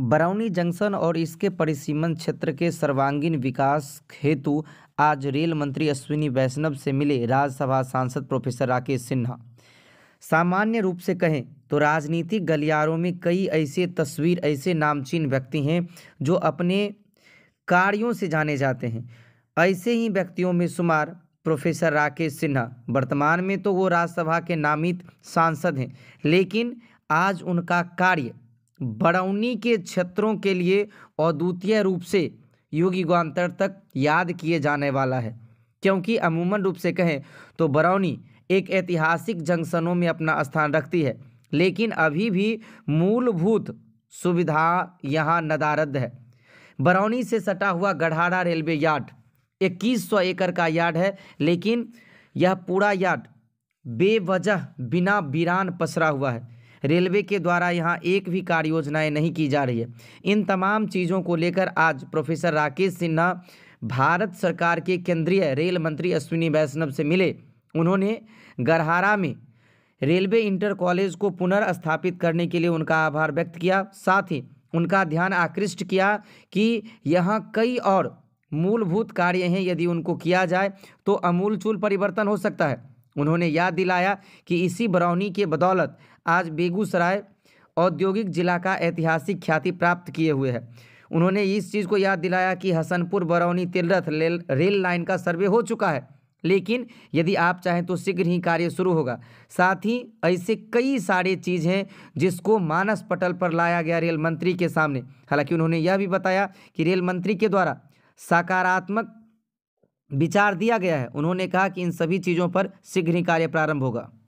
Barauni junction और इसके परिसीमन क्षेत्र के सर्वांगीण विकास हेतु आज रेल मंत्री अश्विनी वैष्णव से मिले राज्यसभा सांसद प्रोफेसर राकेश सिन्हा सामान्य रूप से कहें तो राजनीतिक गलियारों में कई ऐसे तस्वीर ऐसे नामचीन व्यक्ति हैं जो अपने कार्यों से जाने जाते हैं ऐसे ही व्यक्तियों में शुमार प्रोफेसर राकेश सिन्हा वर्तमान में तो वो राज्यसभा के नामित सांसद हैं लेकिन आज उनका कार्य बरौनी के क्षेत्रों के लिए अद्वितीय रूप से योगी युगान्तर तक याद किए जाने वाला है क्योंकि अमूमन रूप से कहें तो बरौनी एक ऐतिहासिक जंक्शनों में अपना स्थान रखती है लेकिन अभी भी मूलभूत सुविधा यहाँ नदारद है बरौनी से सटा हुआ गढ़ाड़ा रेलवे यार्ड इक्कीस सौ एकड़ का यार्ड है लेकिन यह पूरा यार्ड बेवजह बिना वीरान पसरा हुआ है रेलवे के द्वारा यहाँ एक भी कार्य योजनाएँ नहीं की जा रही है इन तमाम चीज़ों को लेकर आज प्रोफेसर राकेश सिन्हा भारत सरकार के केंद्रीय रेल मंत्री अश्विनी वैष्णव से मिले उन्होंने गरहारा में रेलवे इंटर कॉलेज को पुनर्स्थापित करने के लिए उनका आभार व्यक्त किया साथ ही उनका ध्यान आकृष्ट किया कि यहाँ कई और मूलभूत कार्य हैं यदि उनको किया जाए तो अमूलचूल परिवर्तन हो सकता है उन्होंने याद दिलाया कि इसी बरौनी के बदौलत आज बेगूसराय औद्योगिक जिला का ऐतिहासिक ख्याति प्राप्त किए हुए है उन्होंने इस चीज़ को याद दिलाया कि हसनपुर बरौनी तिलरथ रेल लाइन का सर्वे हो चुका है लेकिन यदि आप चाहें तो शीघ्र ही कार्य शुरू होगा साथ ही ऐसे कई सारे चीज़ हैं जिसको मानस पटल पर लाया गया रेल मंत्री के सामने हालांकि उन्होंने यह भी बताया कि रेल मंत्री के द्वारा सकारात्मक विचार दिया गया है उन्होंने कहा कि इन सभी चीज़ों पर शीघ्र ही कार्य प्रारंभ होगा